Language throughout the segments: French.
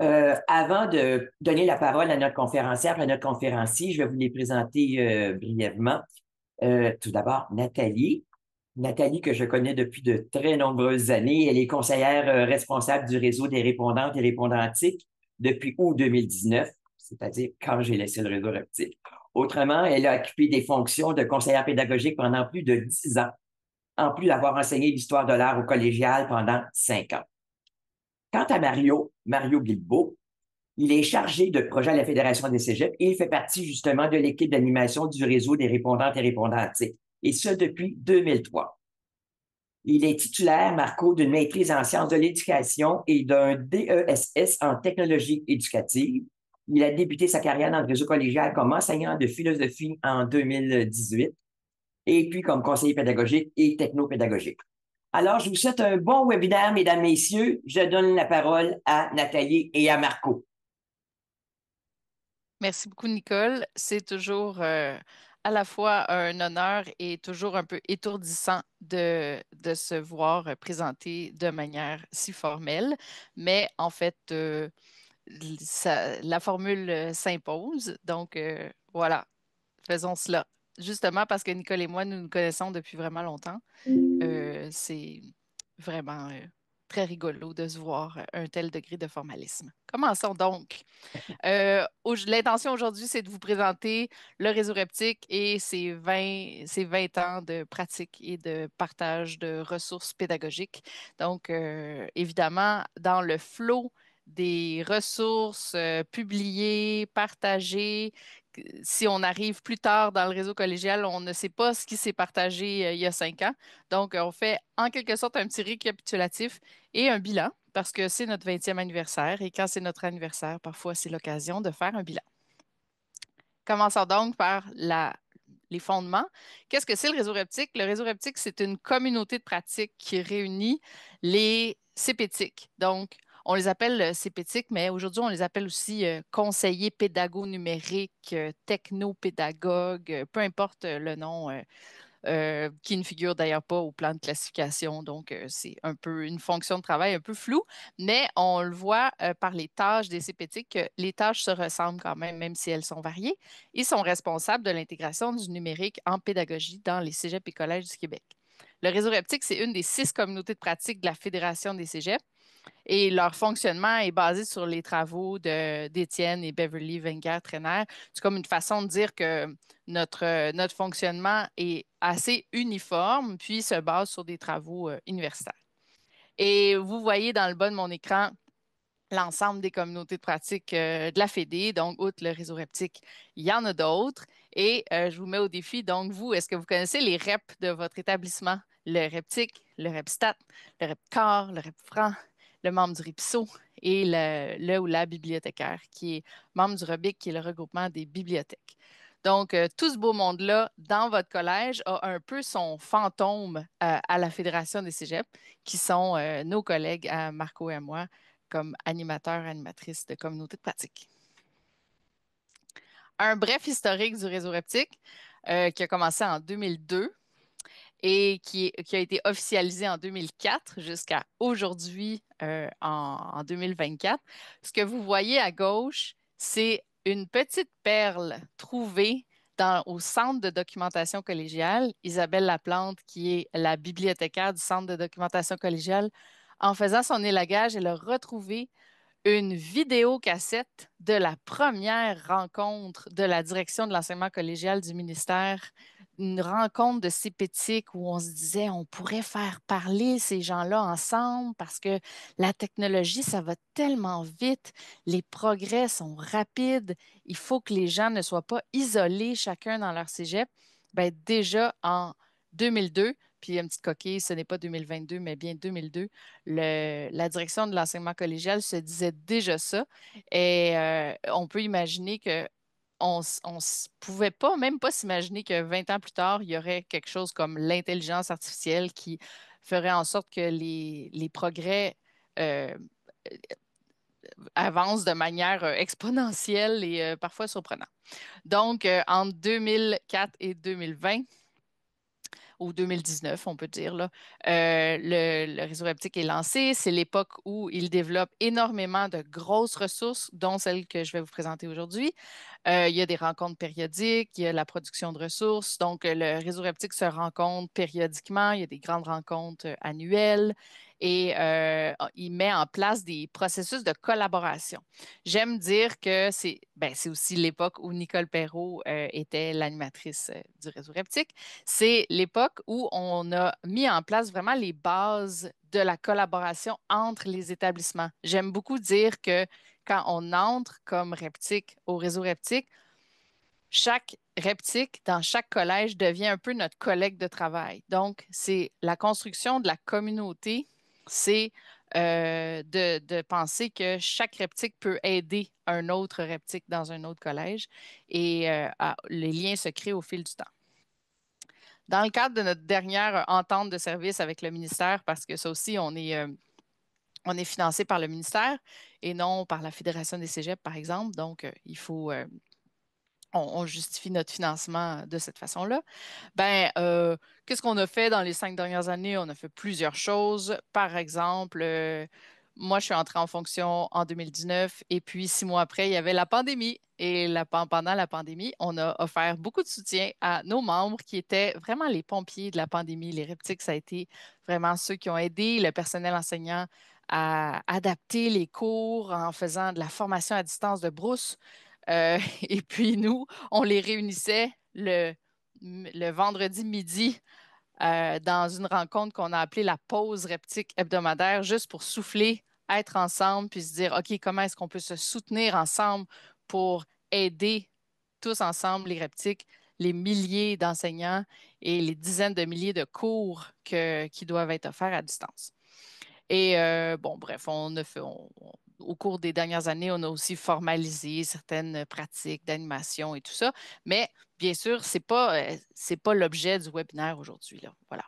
Euh, avant de donner la parole à notre conférencière, à notre conférencier, je vais vous les présenter euh, brièvement. Euh, tout d'abord, Nathalie. Nathalie, que je connais depuis de très nombreuses années, elle est conseillère responsable du réseau des répondantes et répondantiques depuis août 2019, c'est-à-dire quand j'ai laissé le réseau reptile. Autrement, elle a occupé des fonctions de conseillère pédagogique pendant plus de dix ans, en plus d'avoir enseigné l'histoire de l'art au collégial pendant cinq ans. Quant à Mario, Mario Guilbeault, il est chargé de projet à la Fédération des cégeps et il fait partie justement de l'équipe d'animation du réseau des répondantes et répondantes, et ce depuis 2003. Il est titulaire, Marco, d'une maîtrise en sciences de l'éducation et d'un DESS en technologie éducative. Il a débuté sa carrière dans le réseau collégial comme enseignant de philosophie en 2018 et puis comme conseiller pédagogique et technopédagogique. Alors, je vous souhaite un bon webinaire, mesdames, messieurs. Je donne la parole à Nathalie et à Marco. Merci beaucoup, Nicole. C'est toujours euh, à la fois un honneur et toujours un peu étourdissant de, de se voir présenter de manière si formelle. Mais en fait, euh, la formule s'impose. Donc, euh, voilà, faisons cela justement parce que Nicole et moi, nous nous connaissons depuis vraiment longtemps. Mm. Euh, c'est vraiment euh, très rigolo de se voir euh, un tel degré de formalisme. Commençons donc. l'intention aujourd'hui, c'est de vous présenter le réseau reptique et ses 20, ses 20 ans de pratique et de partage de ressources pédagogiques. Donc, évidemment, dans le flot des ressources publiées, partagées, si on arrive plus tard dans le réseau collégial, on ne sait pas ce qui s'est partagé euh, il y a cinq ans. Donc, on fait en quelque sorte un petit récapitulatif et un bilan parce que c'est notre 20e anniversaire et quand c'est notre anniversaire, parfois c'est l'occasion de faire un bilan. Commençons donc par les fondements. Qu'est-ce que c'est le réseau reptique? Le réseau reptique, c'est une communauté de pratiques qui réunit les CPTIC, donc on les appelle cépétiques, euh, mais aujourd'hui, on les appelle aussi euh, conseillers pédago numériques, euh, technopédagogues, peu importe le nom. qui ne figure d'ailleurs pas au plan de classification. Donc, c'est un peu une fonction de travail un peu floue, mais on le voit par les tâches des sépétiques, les tâches se ressemblent quand même, même si elles sont variées. Ils sont responsables de l'intégration du numérique en pédagogie dans les cégeps et collèges du Québec. Le réseau Reptique, c'est une des six communautés de pratique de la Fédération des cégeps et leur fonctionnement est basé sur les travaux d'Étienne et Beverly Wenger Trainer. C'est comme une façon de dire que notre, euh, notre fonctionnement est assez uniforme, puis se base sur des travaux euh, universitaires. Et vous voyez dans le bas de mon écran l'ensemble des communautés de pratique euh, de la FEDE, donc outre le réseau reptique, il y en a d'autres. Et je vous mets au défi, donc vous, est-ce que vous connaissez les REP de votre établissement? Le reptique, le repstat, le Repcor, le repfranc, le membre du RIPSO et le, ou la bibliothécaire, qui est membre du ROBIC, qui est le regroupement des bibliothèques. Donc, euh, tout ce beau monde-là, dans votre collège, a un peu son fantôme euh, à la Fédération des cégeps, qui sont euh, nos collègues à Marco et moi, comme animateurs, animatrices de communautés de pratique. Un bref historique du réseau reptique qui a commencé en 2002 et qui, a été officialisé en 2004 jusqu'à aujourd'hui euh, en, 2024. Ce que vous voyez à gauche, c'est une petite perle trouvée dans, au centre de documentation collégiale, Isabelle Laplante, qui est la bibliothécaire du centre de documentation collégiale, en faisant son élagage, elle a retrouvé une vidéocassette de la première rencontre de la direction de l'enseignement collégial du ministère une rencontre de ces sépétique où on se disait on pourrait faire parler ces gens-là ensemble parce que la technologie, ça va tellement vite, les progrès sont rapides, il faut que les gens ne soient pas isolés chacun dans leur cégep. Ben, déjà en 2002, puis une petite coquille, ce n'est pas 2022, mais bien 2002, le, la direction de l'enseignement collégial se disait déjà ça. Et euh, on peut imaginer que on ne pouvait pas, même pas s'imaginer que 20 ans plus tard, il y aurait quelque chose comme l'intelligence artificielle qui ferait en sorte que les, progrès euh, euh, avancent de manière euh, exponentielle et parfois surprenante. Donc, en entre 2004 et 2020, ou 2019, on peut dire. Là. Euh, le, réseau reptique est lancé. C'est l'époque où il développe énormément de grosses ressources, dont celles que je vais vous présenter aujourd'hui. Euh, il y a des rencontres périodiques, il y a la production de ressources. Donc, le réseau reptique se rencontre périodiquement. Il y a des grandes rencontres euh, annuelles et euh, il met en place des processus de collaboration. J'aime dire que c'est ben, aussi l'époque où Nicole Perrault euh, était l'animatrice euh, du réseau Reptique. C'est l'époque où on a mis en place vraiment les bases de la collaboration entre les établissements. J'aime beaucoup dire que quand on entre comme Reptique au réseau Reptique, chaque reptique dans chaque collège devient un peu notre collègue de travail. Donc, c'est la construction de la communauté c'est euh, de, penser que chaque reptique peut aider un autre reptique dans un autre collège et euh, les liens se créent au fil du temps. Dans le cadre de notre dernière entente de service avec le ministère, parce que ça aussi, on est, euh, on est financé par le ministère et non par la Fédération des cégeps, par exemple, donc il faut on, justifie notre financement de cette façon-là. Ben, euh, qu'est-ce qu'on a fait dans les cinq dernières années? On a fait plusieurs choses. Par exemple, euh, moi, je suis entrée en fonction en 2019 et puis six mois après, il y avait la pandémie. Et pendant la pandémie, on a offert beaucoup de soutien à nos membres qui étaient vraiment les pompiers de la pandémie. Les reptiques, ça a été vraiment ceux qui ont aidé le personnel enseignant à adapter les cours en faisant de la formation à distance de brousse. Euh, et puis nous, on les réunissait le, vendredi midi euh, dans une rencontre qu'on a appelée la pause reptique hebdomadaire, juste pour souffler, être ensemble, puis se dire, OK, comment est-ce qu'on peut se soutenir ensemble pour aider tous ensemble les reptiques, les milliers d'enseignants et les dizaines de milliers de cours qui doivent être offerts à distance. Et euh, bon, bref, on, a fait, au cours des dernières années, on a aussi formalisé certaines euh, pratiques d'animation et tout ça. Mais bien sûr, ce n'est pas, euh, pas l'objet du webinaire aujourd'hui. Voilà.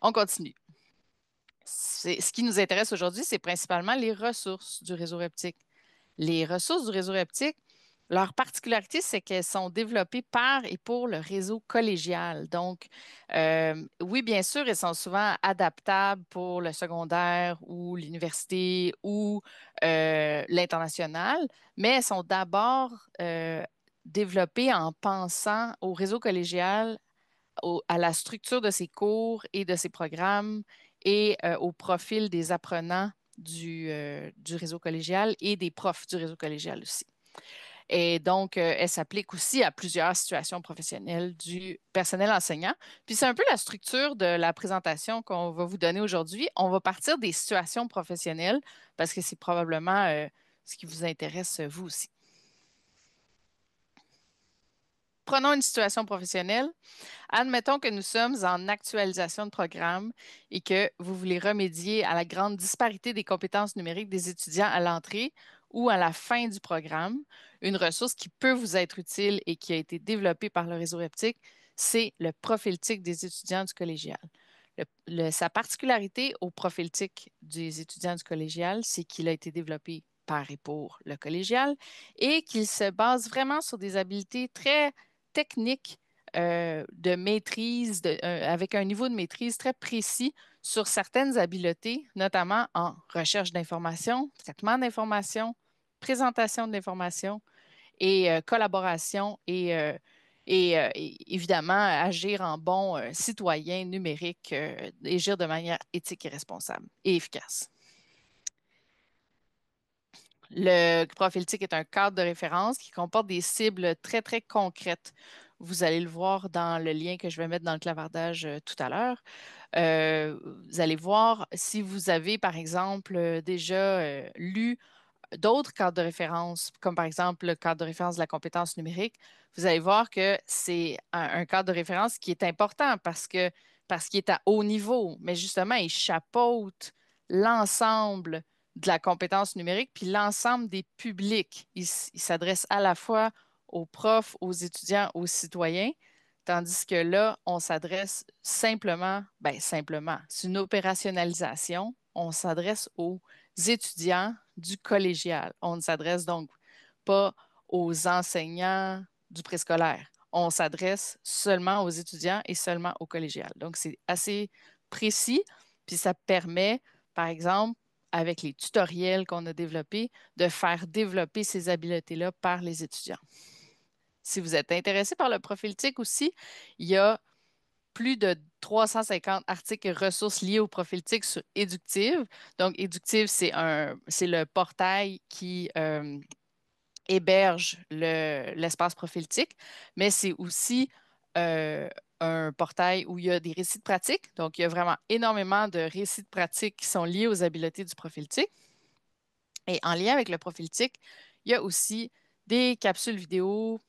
On continue. Ce qui nous intéresse aujourd'hui, c'est principalement les ressources du réseau reptique. Les ressources du réseau reptique, leur particularité, c'est qu'elles sont développées par et pour le réseau collégial. Donc, euh, oui, bien sûr, elles sont souvent adaptables pour le secondaire ou l'université ou euh, l'international, mais elles sont d'abord euh, développées en pensant au réseau collégial, à la structure de ses cours et de ses programmes et au profil des apprenants du, réseau collégial et des profs du réseau collégial aussi. Et donc, euh, elle s'applique aussi à plusieurs situations professionnelles du personnel enseignant. Puis c'est un peu la structure de la présentation qu'on va vous donner aujourd'hui. On va partir des situations professionnelles parce que c'est probablement euh, ce qui vous intéresse, euh, vous aussi. Prenons une situation professionnelle. Admettons que nous sommes en actualisation de programme et que vous voulez remédier à la grande disparité des compétences numériques des étudiants à l'entrée ou à la fin du programme, une ressource qui peut vous être utile et qui a été développée par le réseau Reptique, c'est le profil des étudiants du collégial. sa particularité au profil des étudiants du collégial, c'est qu'il a été développé par et pour le collégial et qu'il se base vraiment sur des habiletés très techniques euh, de maîtrise, avec un niveau de maîtrise très précis sur certaines habiletés, notamment en recherche d'informations, traitement d'informations, présentation de l'information et euh, collaboration et, euh, euh, et, évidemment agir en bon citoyen numérique, agir de manière éthique et responsable et efficace. Le profil est un cadre de référence qui comporte des cibles très, très concrètes. Vous allez le voir dans le lien que je vais mettre dans le clavardage tout à l'heure. vous allez voir si vous avez, par exemple, déjà lu d'autres cadres de référence, comme par exemple le cadre de référence de la compétence numérique, vous allez voir que c'est un, cadre de référence qui est important parce que parce qu'il est à haut niveau, mais justement, il chapeaute l'ensemble de la compétence numérique, puis l'ensemble des publics. Il, s'adresse à la fois aux profs, aux étudiants, aux citoyens, tandis que là, on s'adresse simplement, ben simplement, c'est une opérationnalisation, on s'adresse aux étudiants, du collégial. On ne s'adresse donc pas aux enseignants du préscolaire. On s'adresse seulement aux étudiants et seulement au collégial. Donc, c'est assez précis, puis ça permet, par exemple, avec les tutoriels qu'on a développés, de faire développer ces habiletés-là par les étudiants. Si vous êtes intéressé par le profil TIC aussi, il y a plus de 350 articles et ressources liés au profil TIC sur Éductive. Donc, Éductive, c'est un c'est le portail qui euh, héberge l'espace profil TIC, mais c'est aussi euh, un portail où il y a des récits de pratique. Donc, il y a vraiment énormément de récits de pratique qui sont liés aux habiletés du profil TIC. Et en lien avec le profil TIC, il y a aussi des capsules vidéo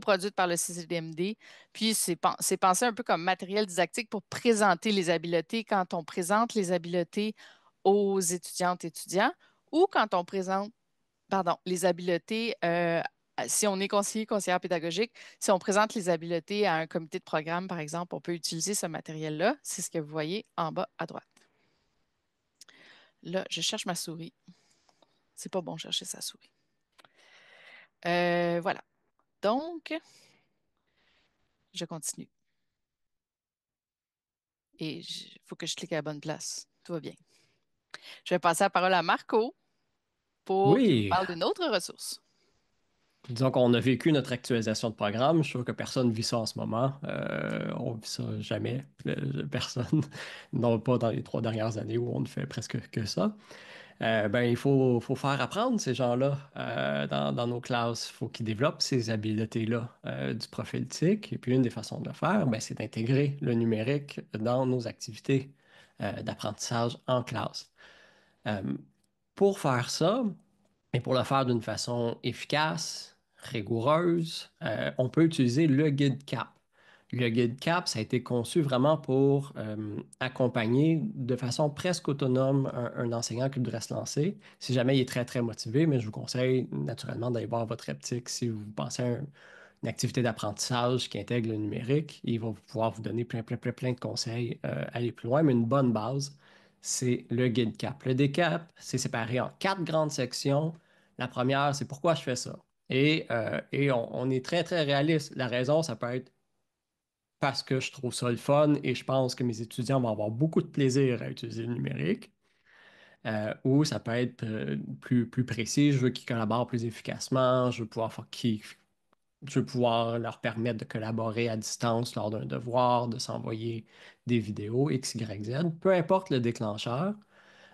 produite par le CCDMD. Puis, c'est pensé un peu comme matériel didactique pour présenter les habiletés quand on présente les habiletés aux étudiantes et étudiants ou quand on présente, pardon, les habiletés, euh, si on est conseiller, conseillère pédagogique, si on présente les habiletés à un comité de programme, par exemple, on peut utiliser ce matériel-là. C'est ce que vous voyez en bas à droite. Là, je cherche ma souris. C'est pas bon chercher sa souris. Euh, voilà. Donc, je continue. Et il faut que je clique à la bonne place. Tout va bien. Je vais passer la parole à Marco pour parler qu'il d'une autre ressource. Disons qu'on a vécu notre actualisation de programme. Je trouve que personne ne vit ça en ce moment. Euh, on ne vit ça jamais. Euh, personne. Non, pas dans les trois dernières années où on ne fait presque que ça. Euh, ben, il faut, faire apprendre ces gens-là euh, dans, nos classes. Il faut qu'ils développent ces habiletés-là euh, du du prophétique. Et puis, une des façons de le faire, ben, c'est d'intégrer le numérique dans nos activités d'apprentissage en classe. pour faire ça, et pour le faire d'une façon efficace, rigoureuse, on peut utiliser le guide CAP. Le guide CAP, ça a été conçu vraiment pour euh, accompagner de façon presque autonome un, enseignant qui voudrait se lancer. Si jamais il est très, très motivé, mais je vous conseille naturellement d'aller voir votre optique si vous pensez à une activité d'apprentissage qui intègre le numérique. Il va pouvoir vous donner plein, plein, plein, de conseils, euh, aller plus loin, mais une bonne base, c'est le guide CAP. Le DCAP, c'est séparé en quatre grandes sections. La première, c'est pourquoi je fais ça. Et, euh, on, est très, très réaliste. La raison, ça peut être parce que je trouve ça le fun et je pense que mes étudiants vont avoir beaucoup de plaisir à utiliser le numérique. Euh, ou ça peut être euh, plus, précis, je veux qu'ils collaborent plus efficacement, je veux pouvoir leur permettre de collaborer à distance lors d'un devoir, de s'envoyer des vidéos, X, Y, Z. Peu importe le déclencheur,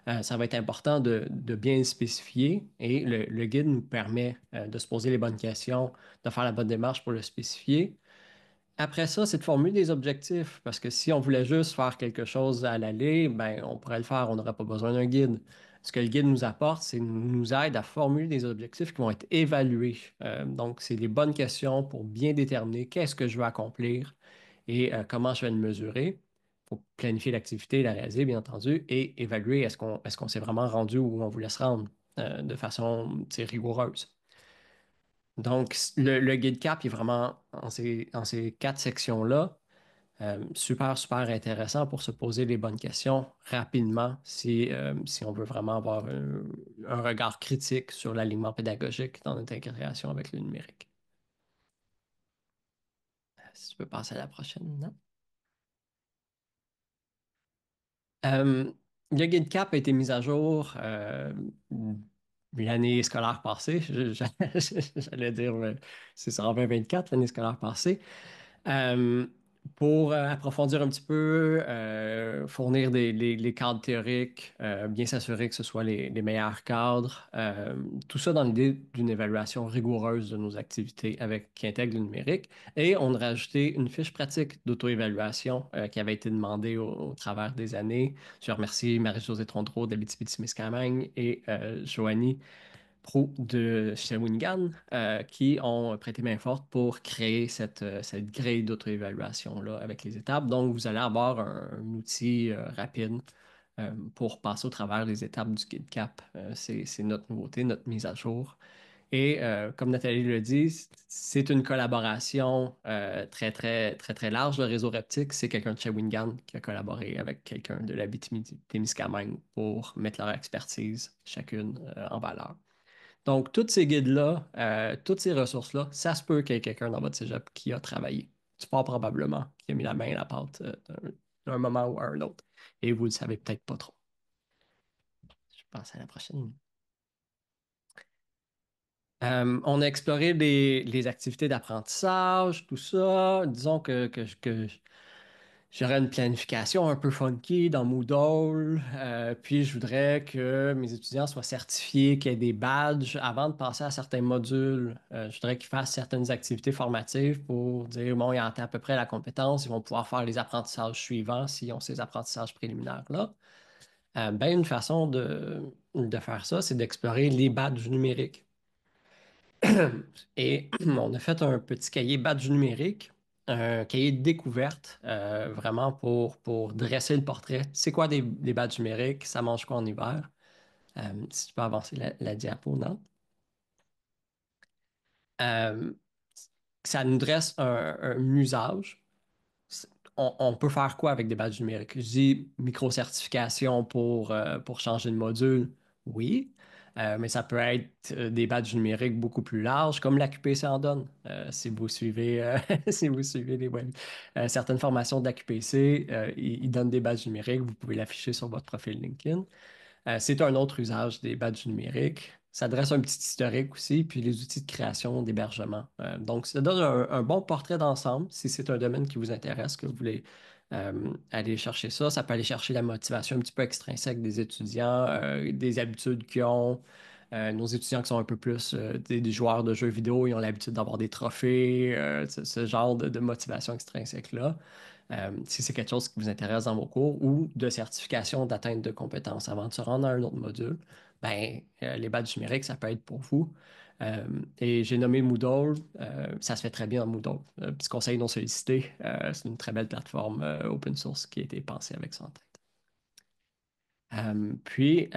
euh, ça va être important de, bien spécifier et le, guide nous permet de se poser les bonnes questions, de faire la bonne démarche pour le spécifier, après ça, c'est de formuler des objectifs. Parce que si on voulait juste faire quelque chose à l'aller, ben, on pourrait le faire, on n'aurait pas besoin d'un guide. Ce que le guide nous apporte, c'est nous aide à formuler des objectifs qui vont être évalués. Euh, donc, c'est les bonnes questions pour bien déterminer qu'est-ce que je veux accomplir et euh, comment je vais le mesurer. Pour planifier l'activité, la réaliser, bien entendu, et évaluer est-ce qu'on est qu'on s'est vraiment rendu où on voulait se rendre euh, de façon rigoureuse. Donc, le, guide CAP est vraiment en ces, quatre sections-là. Euh, super, super intéressant pour se poser les bonnes questions rapidement si, euh, on veut vraiment avoir un, regard critique sur l'alignement pédagogique dans notre intégration avec le numérique. Euh, si tu peux passer à la prochaine, non? le guide CAP a été mis à jour l'année scolaire passée, j'allais dire, euh, c'est en 2024, l'année scolaire passée. Euh, pour euh, approfondir un petit peu, euh, fournir des, les, cadres théoriques, euh, bien s'assurer que ce soit les, meilleurs cadres, tout ça dans l'idée d'une évaluation rigoureuse de nos activités avec qui intègre le numérique. Et on a rajouté une fiche pratique d'auto-évaluation qui avait été demandée au, travers des années. Je remercie Marie-Josée Trondreau Simis-Camagne et Joanie pro de Chez Wingan euh, qui ont prêté main forte pour créer euh, cette, grille d'auto-évaluation-là avec les étapes. Donc, vous allez avoir un, outil euh, rapide pour passer au travers des étapes du guide cap. c'est notre nouveauté, notre mise à jour. Et comme Nathalie le dit, c'est une collaboration très, très, très, très large. Le réseau Reptique, c'est quelqu'un de Wingan qui a collaboré avec quelqu'un de la bitibi pour mettre leur expertise chacune en valeur. Donc, tous ces guides-là, euh, toutes ces ressources-là, ça se peut qu'il y ait quelqu'un dans votre cégep qui a travaillé. Tu Pas probablement, qui a mis la main à la pâte euh, d'un moment ou à un autre. Et vous ne le savez peut-être pas trop. Je pense à la prochaine. Euh, on a exploré les, activités d'apprentissage, tout ça. Disons que, que, que, j'aurais une planification un peu funky dans Moodle. Euh, puis je voudrais que mes étudiants soient certifiés, qu'il y ait des badges avant de passer à certains modules. Euh, je voudrais qu'ils fassent certaines activités formatives pour dire bon, ils ont à peu près la compétence, ils vont pouvoir faire les apprentissages suivants s'ils ont ces apprentissages préliminaires-là. Euh, ben, une façon de, de faire ça, c'est d'explorer les badges numériques. Et on a fait un petit cahier badge numérique un cahier de découverte, euh, vraiment pour, dresser le portrait. C'est quoi des, des badges numériques? Ça mange quoi en hiver? Euh, si tu peux avancer la, la diapo, non? Euh, ça nous dresse un, usage. On, peut faire quoi avec des badges numériques? Je dis micro-certification pour, pour changer de module. Oui, euh, mais ça peut être euh, des badges numériques beaucoup plus larges, comme l'AQPC en donne. Euh, si, vous suivez, si les certaines formations d'AQPC, ils, ils, donnent des badges numériques, vous pouvez l'afficher sur votre profil LinkedIn. c'est un autre usage des badges numériques. Ça dresse un petit historique aussi, puis les outils de création d'hébergement. donc, ça donne un bon portrait d'ensemble si c'est un domaine qui vous intéresse, que vous voulez euh, aller chercher ça. Ça peut aller chercher la motivation un petit peu extrinsèque des étudiants, euh, des habitudes qu'ils ont. Euh, nos étudiants qui sont un peu plus des, joueurs de jeux vidéo, ils ont l'habitude d'avoir des trophées, ce, genre de, motivation extrinsèque-là. si c'est quelque chose qui vous intéresse dans vos cours ou de certification d'atteinte de compétences avant de se rendre à un autre module, ben, les du numérique, ça peut être pour vous. Euh, et j'ai nommé Moodle. Euh, ça se fait très bien en Moodle. Euh, petit conseil non sollicité. c'est une très belle plateforme open source qui a été pensée avec son tête. puis,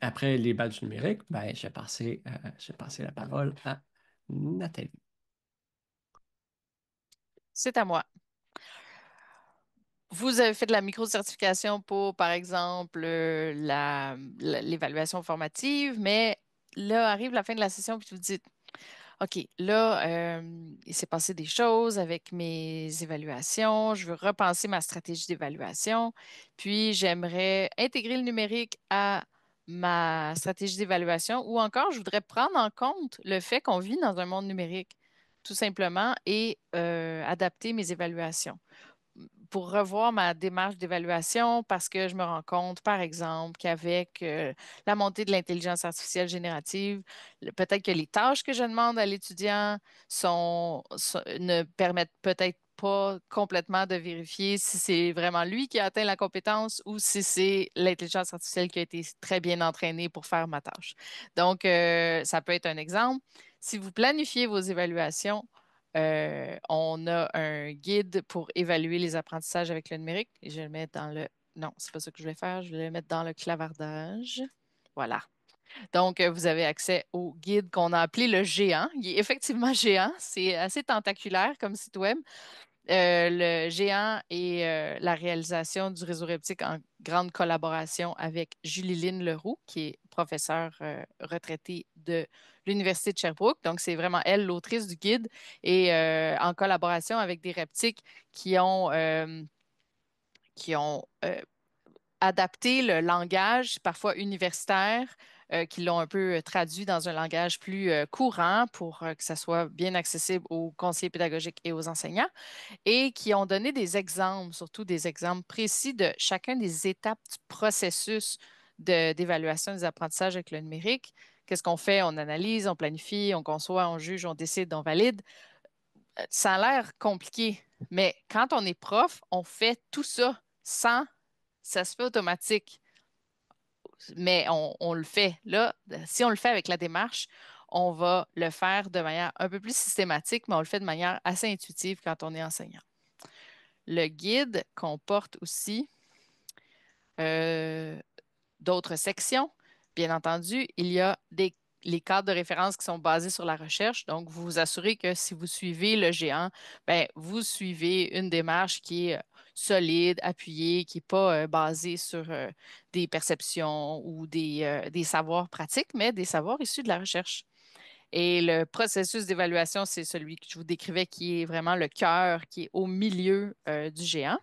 après les badges numériques, ben, j'ai passé, passer, passé la parole à Nathalie. C'est à moi. Vous avez fait de la micro-certification pour, par exemple, l'évaluation formative, mais là, arrive la fin de la session, puis vous dites, OK, là, euh, il s'est passé des choses avec mes évaluations, je veux repenser ma stratégie d'évaluation, puis j'aimerais intégrer le numérique à ma stratégie d'évaluation, ou encore, je voudrais prendre en compte le fait qu'on vit dans un monde numérique, tout simplement, et euh, adapter mes évaluations pour revoir ma démarche d'évaluation parce que je me rends compte, par exemple, qu'avec euh, la montée de l'intelligence artificielle générative, peut-être que les tâches que je demande à l'étudiant ne permettent peut-être pas complètement de vérifier si c'est vraiment lui qui a atteint la compétence ou si c'est l'intelligence artificielle qui a été très bien entraînée pour faire ma tâche. Donc, euh, ça peut être un exemple. Si vous planifiez vos évaluations, euh, on a un guide pour évaluer les apprentissages avec le numérique. je vais le mettre dans le. Non, c'est pas ça que je vais faire. Je vais le mettre dans le clavardage. Voilà. Donc, euh, vous avez accès au guide qu'on a appelé le géant. Il est effectivement géant. C'est assez tentaculaire comme site web. Euh, le géant et la réalisation du réseau reptique en grande collaboration avec julie Leroux, qui est professeure euh, retraité retraitée de l'Université de Sherbrooke. Donc, c'est vraiment elle, l'autrice du guide, et euh, en collaboration avec des reptiques qui ont, euh, qui ont adapté le langage, parfois universitaire, qui l'ont un peu traduit dans un langage plus courant pour que ça soit bien accessible aux conseillers pédagogiques et aux enseignants, et qui ont donné des exemples, surtout des exemples précis de chacun des étapes du processus d'évaluation des apprentissages avec le numérique. Qu'est-ce qu'on fait? On analyse, on planifie, on conçoit, on juge, on décide, on valide. Euh, ça a l'air compliqué, mais quand on est prof, on fait tout ça sans, ça se fait automatique. Mais on, le fait. Là, si on le fait avec la démarche, on va le faire de manière un peu plus systématique, mais on le fait de manière assez intuitive quand on est enseignant. Le guide comporte aussi euh, d'autres sections. Bien entendu, il y a les cadres de référence qui sont basés sur la recherche. Donc, vous vous assurez que si vous suivez le géant, ben, vous suivez une démarche qui est euh, solide, appuyée, qui n'est pas euh, basée sur euh, des perceptions ou des, savoirs pratiques, mais des savoirs issus de la recherche. Et le processus d'évaluation, c'est celui que je vous décrivais qui est vraiment le cœur, qui est au milieu du géant.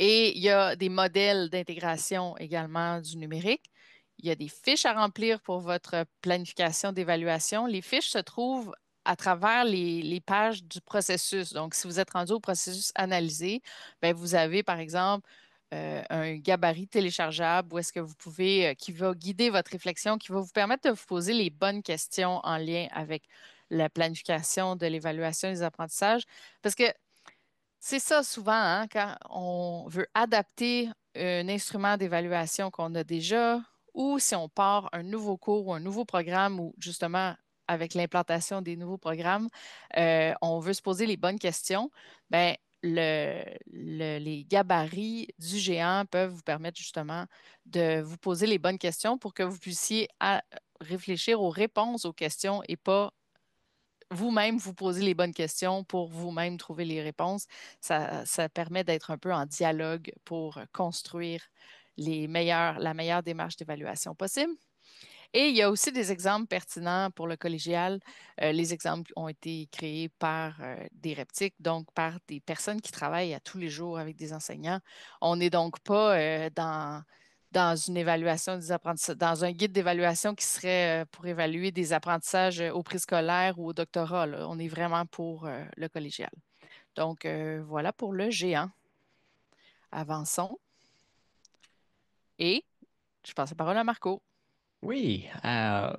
Et il y a des modèles d'intégration également du numérique. Il y a des fiches à remplir pour votre planification d'évaluation. Les fiches se trouvent à travers les, pages du processus. Donc, si vous êtes rendu au processus analysé, ben, vous avez, par exemple, euh, un gabarit téléchargeable où est-ce que vous pouvez, euh, qui va guider votre réflexion, qui va vous permettre de vous poser les bonnes questions en lien avec la planification de l'évaluation des apprentissages. Parce que c'est ça souvent, hein, quand on veut adapter un instrument d'évaluation qu'on a déjà, ou si on part un nouveau cours ou un nouveau programme, ou justement avec l'implantation des nouveaux programmes, euh, on veut se poser les bonnes questions, ben, les gabarits du géant peuvent vous permettre justement de vous poser les bonnes questions pour que vous puissiez euh, réfléchir aux réponses aux questions et pas vous-même vous poser les bonnes questions pour vous-même trouver les réponses. Ça, ça permet d'être un peu en dialogue pour construire les la meilleure démarche d'évaluation possible. Et il y a aussi des exemples pertinents pour le collégial. Euh, les exemples ont été créés par euh, des reptiques, donc par des personnes qui travaillent à tous les jours avec des enseignants. On n'est donc pas euh, dans dans une évaluation des apprentissages, dans un guide d'évaluation qui serait euh, pour évaluer des apprentissages euh, au prix scolaire ou au doctorat. On est vraiment pour euh, le collégial. Donc, voilà pour le géant. Avançons. Et je passe la parole à Marco. Oui. on, a,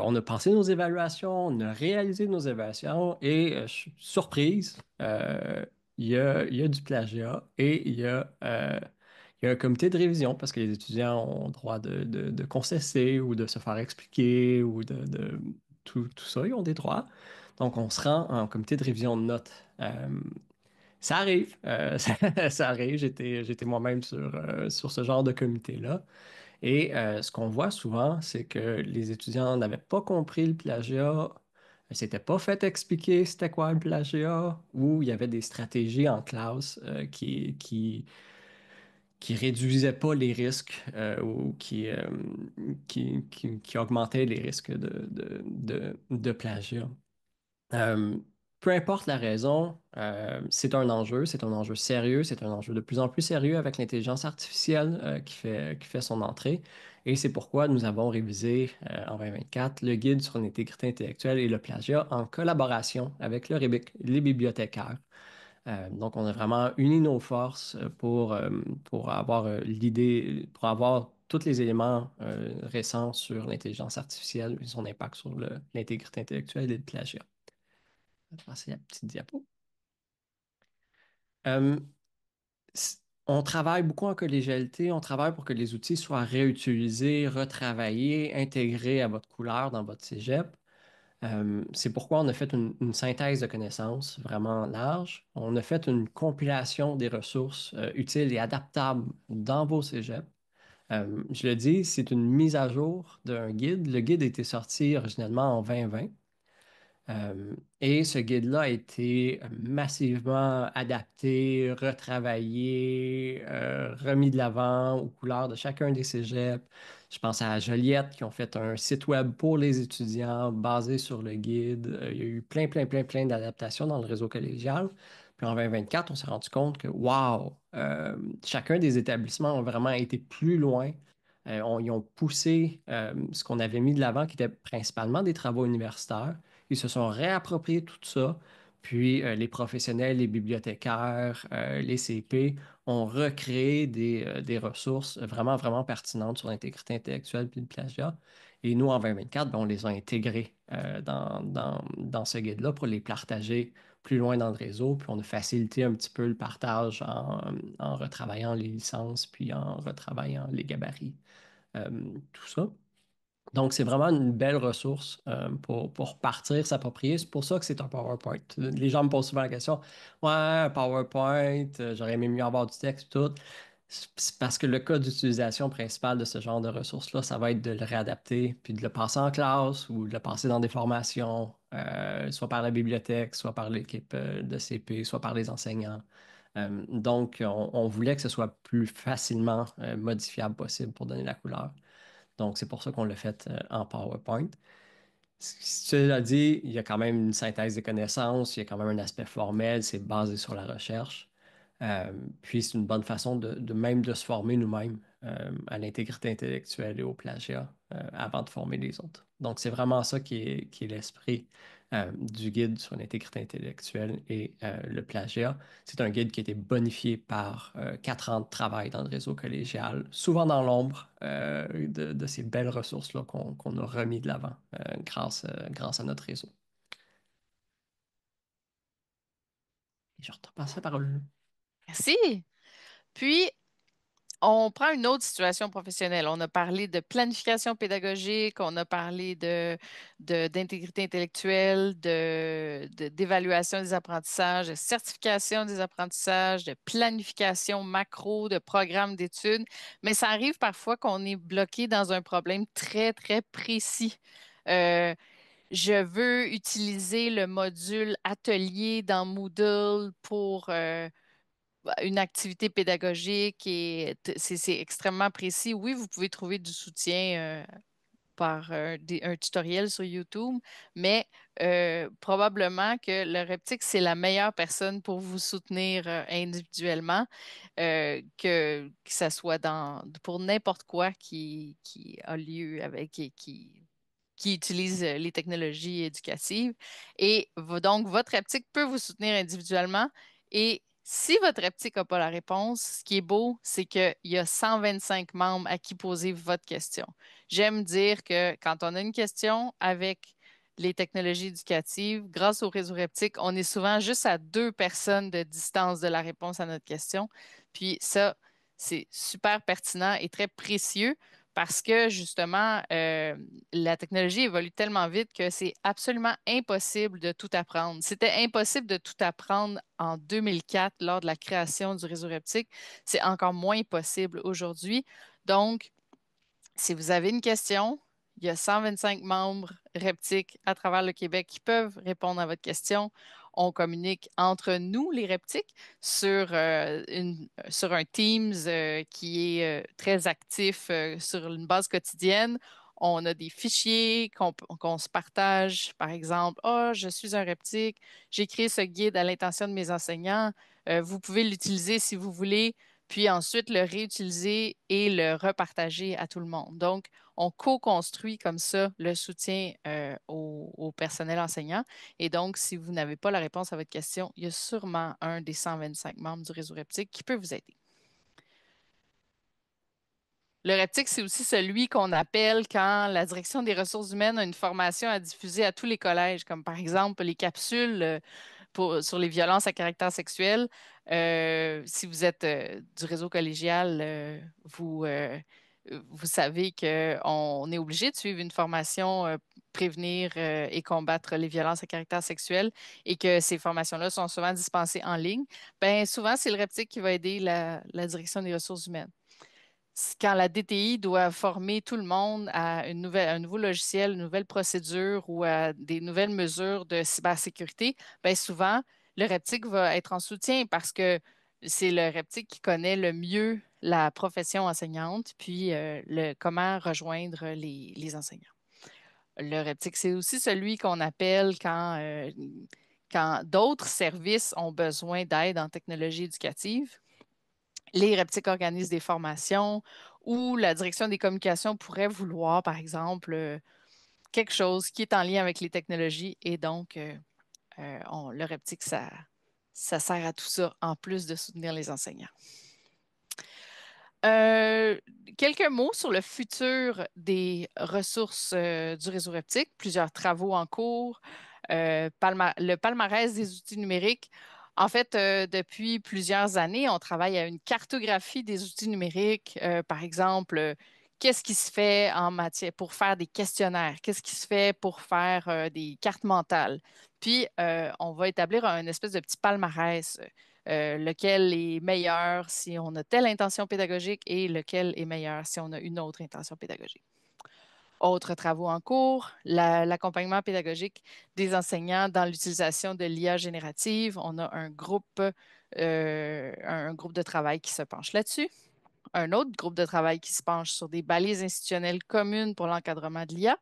on, pensé nos évaluations, on a réalisé nos évaluations et, surprise, il y y, a, du plagiat et il y a un comité de révision parce que les étudiants ont droit de, de, concesser ou de se faire expliquer ou de, tout, ça, ils ont des droits. Donc, on se rend en comité de révision de notes. Euh, ça arrive, euh, ça, arrive. J'étais, moi-même euh, sur, ce genre de comité-là. Et ce qu'on voit souvent, c'est que les étudiants n'avaient pas compris le plagiat, ne s'étaient pas fait expliquer c'était quoi le plagiat, ou il y avait des stratégies en classe qui qui réduisait pas les risques euh, ou qui, augmentaient euh, qui, qui, augmentait les risques de, de, de, plagiat. Euh, peu importe la raison, c'est un enjeu, c'est un enjeu sérieux, c'est un enjeu de plus en plus sérieux avec l'intelligence artificielle qui, fait, qui fait son entrée. Et c'est pourquoi nous avons révisé en 2024 le guide sur l'intégrité intellectuelle et le plagiat en collaboration avec les bibliothécaires. Euh, donc, on a vraiment uni nos forces euh, pour, euh, pour avoir l'idée, pour avoir tous les éléments récents sur l'intelligence artificielle et son impact sur l'intégrité intellectuelle et le plagiat. On la petite On travaille beaucoup en collégialité, on travaille pour que les outils soient réutilisés, retravaillés, intégrés à votre couleur dans votre cégep. Euh, c'est pourquoi on a fait une, synthèse de connaissances vraiment large. On a fait une compilation des ressources euh, utiles et adaptables dans vos cégeps. Euh, je le dis, c'est une mise à jour d'un guide. Le guide était sorti originellement en 2020. Euh, et ce guide-là a été euh, massivement adapté, retravaillé, euh, remis de l'avant aux couleurs de chacun des cégeps. Je pense à Joliette qui ont fait un site web pour les étudiants basé sur le guide. il y a eu plein, plein, plein, plein d'adaptations dans le réseau collégial. Puis en 2024, on s'est rendu compte que, wow, chacun des établissements ont vraiment été plus loin ils ont poussé ce qu'on avait mis de l'avant, qui était principalement des travaux universitaires, ils se sont réappropriés tout ça. Puis euh, les professionnels, les bibliothécaires, euh, les CP ont recréé euh, des, ressources vraiment, vraiment pertinentes sur l'intégrité intellectuelle et le plagiat. Et nous, en 2024, ben, on les a intégrés dans, ce guide-là pour les partager plus loin dans le réseau. Puis on a facilité un petit peu le partage en, en retravaillant les licences, puis en retravaillant les gabarits, tout ça. Donc, c'est vraiment une belle ressource euh, pour, partir, s'approprier. C'est pour ça que c'est un PowerPoint. Les gens me posent souvent la question Ouais, PowerPoint, euh, j'aurais aimé mieux avoir du texte, tout. C'est parce que le cas d'utilisation principal de ce genre de ressources-là, ça va être de le réadapter, puis de le passer en classe ou de le passer dans des formations, euh, soit par la bibliothèque, soit par l'équipe de CP, soit par les enseignants. donc, on, voulait que ce soit plus facilement modifiable possible pour donner la couleur. Donc, c'est pour ça qu'on l'a fait euh, en PowerPoint. Cela dit, il y a quand même une synthèse des connaissances, il y a quand même un aspect formel, c'est basé sur la recherche. Euh, puis c'est une bonne façon de, même de se former nous-mêmes euh, à l'intégrité intellectuelle et au plagiat avant de former les autres. Donc c'est vraiment ça qui est l'esprit euh, du guide sur l'intégrité intellectuelle et euh, le plagiat. C'est un guide qui a été bonifié par euh, quatre ans de travail dans le réseau collégial, souvent dans l'ombre de, ces belles ressources-là qu'on a remis de l'avant grâce, à notre réseau. je repasse la parole. Merci. Puis, on prend une autre situation professionnelle. On a parlé de planification pédagogique, on a parlé de, d'intégrité intellectuelle, de, d'évaluation des apprentissages, de certification des apprentissages, de planification macro, de programme d'études. Mais ça arrive parfois qu'on est bloqué dans un problème très, très précis. Euh, je veux utiliser le module atelier dans Moodle pour... Euh, bah, une activité pédagogique et c'est extrêmement précis. Oui, vous pouvez trouver du soutien euh, par euh, un, tutoriel sur YouTube, mais euh, probablement que le reptique, c'est la meilleure personne pour vous soutenir individuellement, que, que ça soit dans, pour n'importe quoi qui, a lieu avec et qui, qui utilise les technologies éducatives. Et donc, votre reptique peut vous soutenir individuellement et si votre optique n'a pas la réponse, ce qui est beau, c'est qu'il y a 125 membres à qui poser votre question. J'aime dire que quand on a une question avec les technologies éducatives, grâce au réseau reptique, on est souvent juste à deux personnes de distance de la réponse à notre question. Puis ça, c'est super pertinent et très précieux parce que justement, euh, la technologie évolue tellement vite que c'est absolument impossible de tout apprendre. C'était impossible de tout apprendre en 2004 lors de la création du réseau reptique. C'est encore moins possible aujourd'hui. Donc, si vous avez une question, il y a 125 membres reptiques à travers le Québec qui peuvent répondre à votre question on communique entre nous, les reptiques, sur, euh, euh, un Teams euh, qui est très actif sur une base quotidienne. On a des fichiers qu'on se partage, par exemple, oh, je suis un reptique, j'ai créé ce guide à l'intention de mes enseignants. vous pouvez l'utiliser si vous voulez puis ensuite le réutiliser et le repartager à tout le monde. Donc, on co-construit comme ça le soutien euh, au, au, personnel enseignant. Et donc, si vous n'avez pas la réponse à votre question, il y a sûrement un des 125 membres du réseau Reptique qui peut vous aider. Le Reptique, c'est aussi celui qu'on appelle quand la direction des ressources humaines a une formation à diffuser à tous les collèges, comme par exemple les capsules euh, sur les violences à caractère sexuel. Euh, si vous êtes euh, du réseau collégial, euh, vous, vous savez qu'on est obligé de suivre une formation prévenir et combattre les violences à caractère sexuel et que ces formations-là sont souvent dispensées en ligne. Bien, souvent, c'est le reptique qui va aider la direction des ressources humaines quand la DTI doit former tout le monde à, un nouveau logiciel, une nouvelle procédure ou à des nouvelles mesures de cybersécurité, bien souvent, le reptique va être en soutien parce que c'est le reptique qui connaît le mieux la profession enseignante, puis euh, le, comment rejoindre les, enseignants. Le reptique, c'est aussi celui qu'on appelle quand euh, d'autres services ont besoin d'aide en technologie éducative, les reptiques organisent des formations ou la direction des communications pourrait vouloir, par exemple, euh, quelque chose qui est en lien avec les technologies et donc euh, euh, le reptique, ça, sert à tout ça en plus de soutenir les enseignants. quelques mots sur le futur des ressources du réseau reptique, plusieurs travaux en cours, le palmarès des outils numériques. En fait, euh, depuis plusieurs années, on travaille à une cartographie des outils numériques, euh, par exemple. Euh, qu'est-ce qui se fait en matière pour faire des questionnaires? Qu'est-ce qui se fait pour faire des cartes mentales? Puis, on va établir un espèce de petit palmarès. lequel est meilleur si on a telle intention pédagogique et lequel est meilleur si on a une autre intention pédagogique autres travaux en cours, l'accompagnement pédagogique des enseignants dans l'utilisation de l'IA générative. On a un groupe, euh, un groupe de travail qui se penche là-dessus. Un autre groupe de travail qui se penche sur des balises institutionnelles communes pour l'encadrement de l'IA.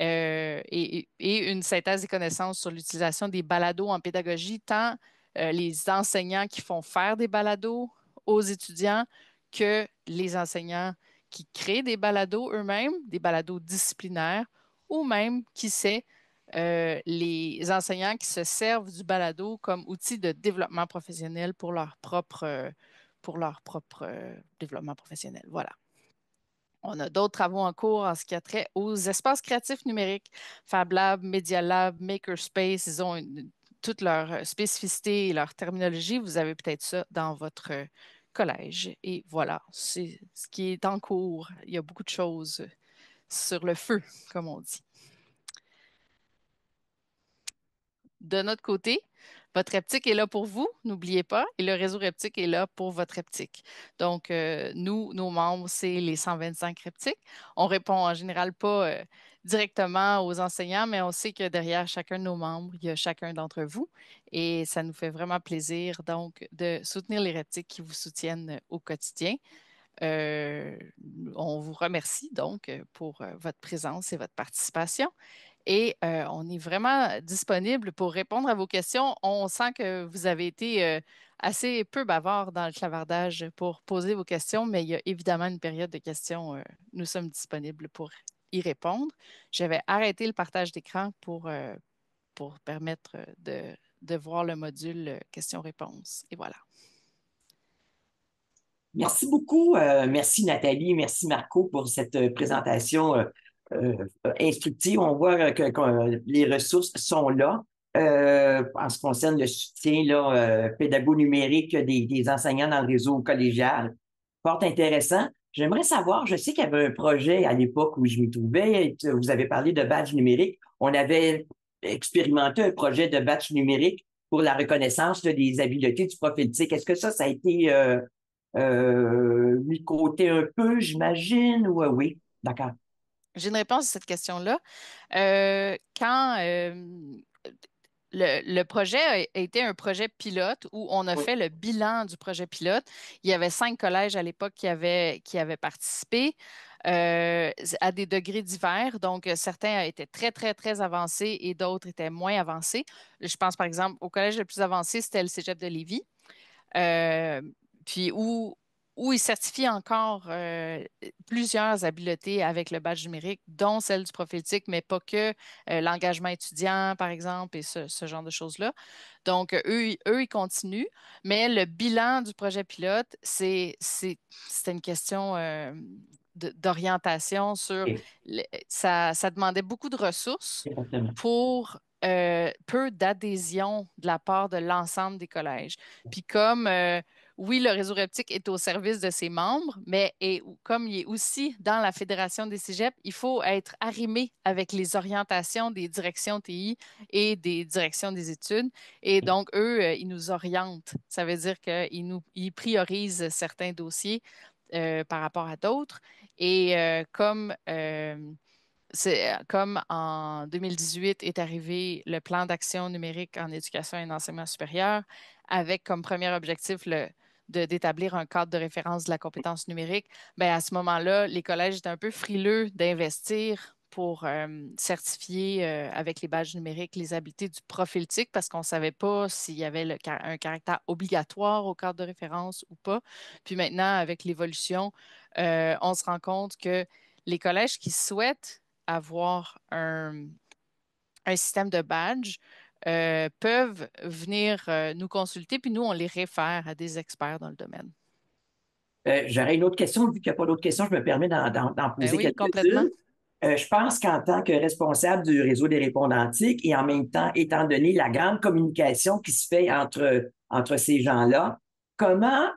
Euh, et, une synthèse des connaissances sur l'utilisation des balados en pédagogie, tant euh, les enseignants qui font faire des balados aux étudiants que les enseignants qui créent des balados eux-mêmes, des balados disciplinaires, ou même, qui sait, euh, les enseignants qui se servent du balado comme outil de développement professionnel pour leur propre, euh, pour leur propre euh, développement professionnel. Voilà. On a d'autres travaux en cours en ce qui a trait aux espaces créatifs numériques. Fab Lab, Media Lab, Makerspace, ils ont toutes leurs spécificités et leur terminologie. Vous avez peut-être ça dans votre, collège. Et voilà, c'est ce qui est en cours. Il y a beaucoup de choses sur le feu, comme on dit. De notre côté, votre reptique est là pour vous, n'oubliez pas, et le réseau reptique est là pour votre reptique. Donc, euh, nous, nos membres, c'est les 125 reptiques. On répond en général pas euh, directement aux enseignants, mais on sait que derrière chacun de nos membres, il y a chacun d'entre vous. Et ça nous fait vraiment plaisir, donc, de soutenir les reptiques qui vous soutiennent euh, au quotidien. Euh, on vous remercie donc euh, pour votre présence et votre participation. Et on est vraiment disponible pour répondre à vos questions. On sent que vous avez été assez peu bavard dans le clavardage pour poser vos questions, mais il y a évidemment une période de questions. nous sommes disponibles pour y répondre. J'avais arrêté le partage d'écran pour, euh, pour permettre euh, de, voir le module euh, questions-réponses. Et voilà. Merci beaucoup. merci Nathalie, merci Marco pour cette présentation instructive. On voit que, les ressources sont là. en ce qui concerne le soutien là, pédago numérique des, enseignants dans le réseau collégial. Fort intéressant. J'aimerais savoir, je sais qu'il y avait un projet à l'époque où je m'y trouvais, vous avez parlé de badge numérique. On avait expérimenté un projet de badge numérique pour la reconnaissance des habiletés du profil Est-ce que ça, ça a été euh, euh, mis de côté un peu, j'imagine? Ouais, euh, oui, d'accord. J'ai une réponse à cette question-là. quand le, projet a été un projet pilote où on a fait le bilan du projet pilote. Il y avait cinq collèges à l'époque qui avaient, qui avaient participé. Euh, à des degrés divers. Donc, euh, certains étaient très, très, très avancés et d'autres étaient moins avancés. Je pense, par exemple, au collège le plus avancé, c'était le cégep de Lévis. Euh, puis où où ils certifient encore euh, plusieurs habiletés avec le badge numérique, dont celle du prophétique, mais pas que euh, l'engagement étudiant, par exemple, et ce, genre de choses-là. Donc, euh, eux, eux, ils continuent, mais le bilan du projet pilote, c'est une question d'orientation sur... ça, ça, demandait beaucoup de ressources pour peu d'adhésion de la part de l'ensemble des collèges. Puis comme oui, le réseau reptique est au service de ses membres, mais comme il est aussi dans la Fédération des CIGEP, il faut être arrimé avec les orientations des directions TI et des directions des études. Et mmh. donc, eux, euh, ils nous orientent. Ça veut dire qu'ils nous priorisent certains dossiers euh, par rapport à d'autres. Et euh, comme comme en 2018 est arrivé le plan d'action numérique en éducation et en enseignement supérieur, avec comme premier objectif le, d'établir un cadre de référence de la compétence numérique, bien, à ce moment-là, les collèges étaient un peu frileux d'investir pour euh, certifier euh, avec les badges numériques les habiletés du profil TIC parce qu'on ne savait pas s'il y avait un caractère obligatoire au cadre de référence ou pas. Puis maintenant, avec l'évolution, euh, on se rend compte que les collèges qui souhaitent avoir un, un système de badge euh, peuvent venir euh, nous consulter, puis nous, on les réfère à des experts dans le domaine. Euh, j'aurais une autre question. Vu qu'il n'y a pas d'autres questions, je me permets d'en ben poser quelques complètement. je pense qu'en tant que responsable du réseau des répondants antiques et en même temps, étant donné la grande communication qui se fait entre, entre ces gens-là, comment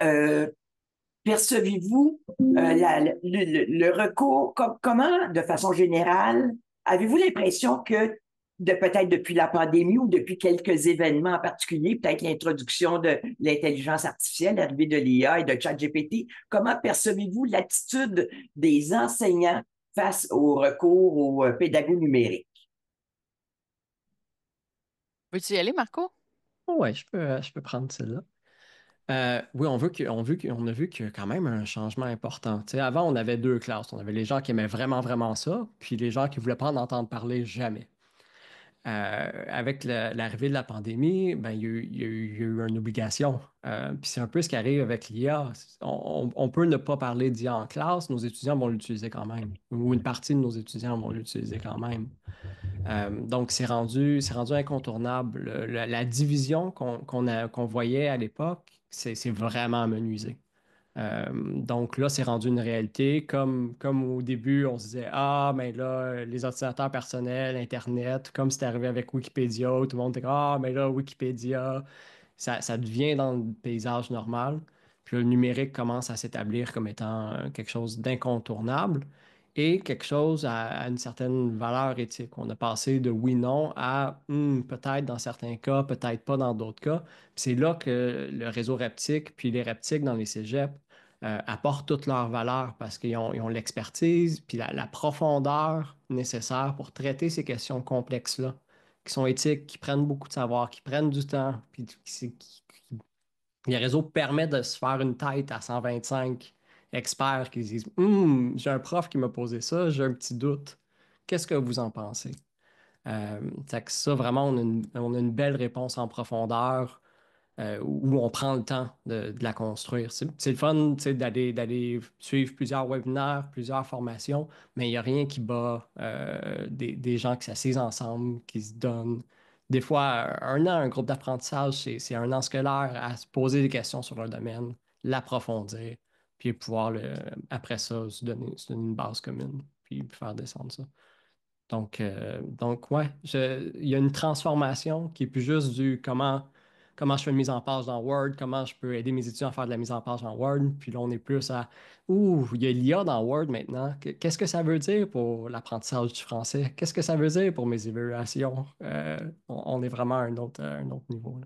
percevez-vous le, recours? comment, de façon générale, avez-vous l'impression que de peut-être depuis la pandémie ou depuis quelques événements en particulier, peut-être l'introduction de l'intelligence artificielle, l'arrivée de l'IA et de ChatGPT, comment percevez-vous l'attitude des enseignants face au recours au euh, pédago numérique? Veux-tu y aller, Marco? Oui, je peux, je peux prendre celle-là. Euh, oui, on, veut a vu qu'il y a quand même un changement important. avant, on avait deux classes. On avait les gens qui aimaient vraiment, vraiment ça, puis les gens qui voulaient pas en entendre parler jamais. Euh, avec l'arrivée de la pandémie, ben, il, y a eu, une obligation. Euh, puis c'est un peu ce qui arrive avec l'IA. On, peut ne pas parler d'IA en classe, nos étudiants vont l'utiliser quand même, ou une partie de nos étudiants vont l'utiliser quand même. Euh, donc c'est rendu, rendu incontournable. la, division qu'on voyait à l'époque, c'est vraiment menuisé. Euh, donc là, c'est rendu une réalité. Comme, au début, on se disait Ah, mais ben là, les ordinateurs personnels, Internet, comme c'est arrivé avec Wikipédia, tout le monde était Ah, mais ben là, Wikipédia, ça, ça devient dans le paysage normal. Puis le numérique commence à s'établir comme étant euh, quelque chose d'incontournable et quelque chose à, une certaine valeur éthique. On a passé de oui-non à hmm, peut-être dans certains cas, peut-être pas dans d'autres cas. C'est là que le réseau reptique, puis les reptiques dans les cégeps euh, apportent toute leur valeur parce qu'ils ont, l'expertise, puis la, profondeur nécessaire pour traiter ces questions complexes-là, qui sont éthiques, qui prennent beaucoup de savoir, qui prennent du temps, puis les réseaux permettent de se faire une tête à 125 experts qui disent hum, j'ai un prof qui m'a posé ça, j'ai un petit doute. Qu'est-ce que vous en pensez? Euh, ça, vraiment, on a, une, belle réponse en profondeur euh, où on prend le temps de, la construire. C'est le fun d'aller suivre plusieurs webinaires, plusieurs formations, mais il n'y a rien qui bat euh, des, des, gens qui s'assisent ensemble, qui se donnent. Des fois, un an, un groupe d'apprentissage, c'est un an scolaire à se poser des questions sur leur domaine, l'approfondir, puis pouvoir, après ça, se donner, une base commune, puis faire descendre ça. Donc, oui, euh, donc ouais, il y a une transformation qui est plus juste du comment, comment je fais une mise en page dans Word, comment je peux aider mes étudiants à faire de la mise en page dans Word. Puis là, on est plus à Ouh, il y a l'IA dans Word maintenant. Qu'est-ce que ça veut dire pour l'apprentissage du français? Qu'est-ce que ça veut dire pour mes évaluations? Euh, on, est vraiment à un autre, un autre niveau. Là.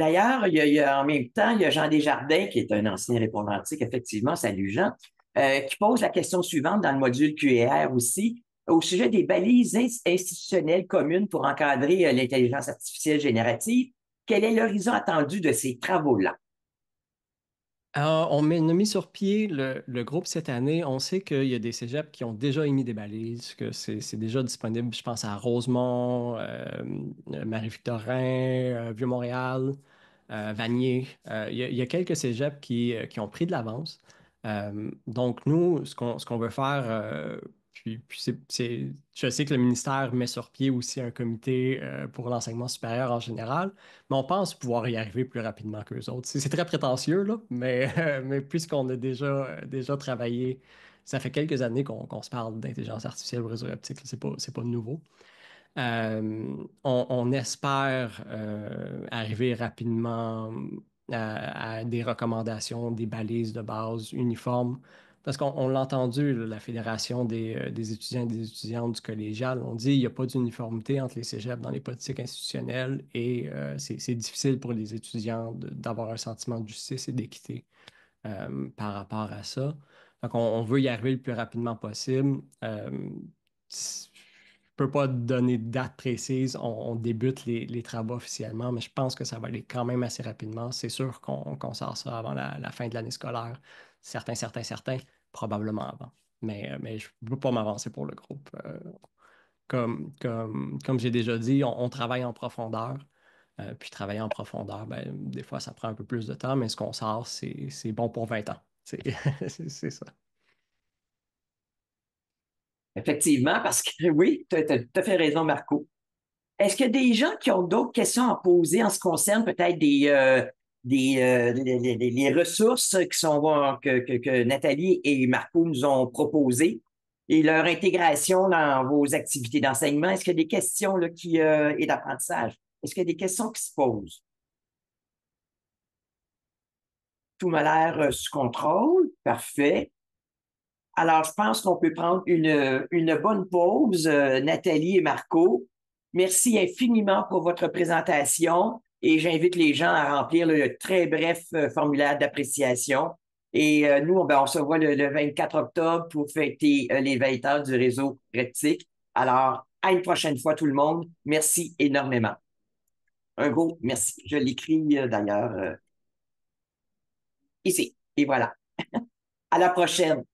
D'ailleurs, il, y a, en même temps, il y a Jean Desjardins, qui est un ancien répondantique, effectivement, salut Jean, euh, qui pose la question suivante dans le module Q&R aussi, au sujet des balises institutionnelles communes pour encadrer euh, l'intelligence artificielle générative. Quel est l'horizon attendu de ces travaux-là? Alors, on, a mis sur pied le, groupe cette année. On sait qu'il y a des cégeps qui ont déjà émis des balises, que c'est déjà disponible, je pense à Rosemont, euh, Marie-Victorin, Vieux-Montréal. Euh, Vanier. Euh, il y, a quelques cégeps qui, euh, qui ont pris de l'avance. donc, nous, ce qu'on, ce qu'on veut faire, puis, c'est, je sais que le ministère met sur pied aussi un comité pour l'enseignement supérieur en général, mais on pense pouvoir y arriver plus rapidement que les autres. C'est, très prétentieux, là, mais, mais puisqu'on a déjà, déjà travaillé, ça fait quelques années qu'on, qu'on se parle d'intelligence artificielle, réseau optique, c'est pas, c'est pas nouveau. Euh, on, espère euh, arriver rapidement euh, à, des recommandations, des balises de base uniformes. Parce qu'on l'a entendu, la Fédération des, étudiants et des étudiantes du collégial, on dit qu'il n'y a pas d'uniformité entre les cégeps dans les politiques institutionnelles et c'est difficile pour les étudiants d'avoir un sentiment de justice et d'équité par rapport à ça. Donc, on, on, veut y arriver le plus rapidement possible peux pas donner de date précise. On, débute les, travaux officiellement, mais je pense que ça va aller quand même assez rapidement. C'est sûr qu'on sort ça avant la, fin de l'année scolaire. Certains, certains, certains, probablement avant. Mais, euh, je ne veux pas m'avancer pour le groupe. Euh, comme j'ai déjà dit, on, travaille en profondeur. Euh, puis travailler en profondeur, ben, des fois, ça prend un peu plus de temps, mais ce qu'on sort, c'est bon pour 20 ans. C'est ça. Effectivement, parce que oui, tu as, fait raison, Marco. Est-ce qu'il y a des gens qui ont d'autres questions à poser en ce qui concerne peut-être des, euh, des les, euh, ressources qui sont, euh, que, que, Nathalie et Marco nous ont proposées et leur intégration dans vos activités d'enseignement? Est-ce qu'il y a des questions qui, et d'apprentissage? Est-ce qu'il y a des questions qui se posent? Tout m'a l'air sous contrôle. Parfait. Alors, je pense qu'on peut prendre une, bonne pause, euh, Nathalie et Marco. Merci infiniment pour votre présentation et j'invite les gens à remplir le très bref euh, formulaire d'appréciation. Et euh, nous, ben, on se voit le, 24 octobre pour fêter les 20 heures du réseau Reptique. Alors, à une prochaine fois, tout le monde. Merci énormément. Un gros merci. Je l'écris d'ailleurs ici. Et voilà. à la prochaine.